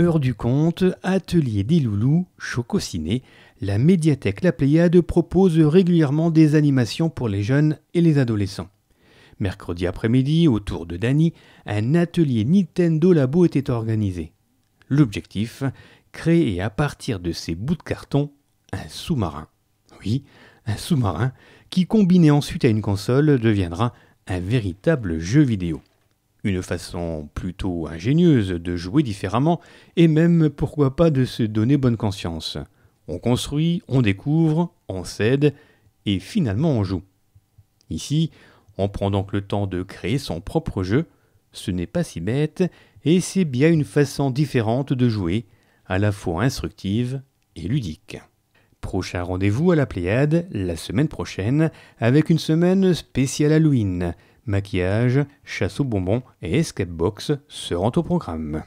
Heure du compte, atelier des loulous, Ciné, la médiathèque La Pléiade propose régulièrement des animations pour les jeunes et les adolescents. Mercredi après-midi, autour de Dany, un atelier Nintendo Labo était organisé. L'objectif Créer à partir de ces bouts de carton un sous-marin. Oui, un sous-marin qui, combiné ensuite à une console, deviendra un véritable jeu vidéo. Une façon plutôt ingénieuse de jouer différemment, et même pourquoi pas de se donner bonne conscience. On construit, on découvre, on cède, et finalement on joue. Ici, on prend donc le temps de créer son propre jeu, ce n'est pas si bête, et c'est bien une façon différente de jouer, à la fois instructive et ludique. Prochain rendez-vous à la Pléiade la semaine prochaine avec une semaine spéciale Halloween. Maquillage, chasse aux bonbons et escape box seront au programme.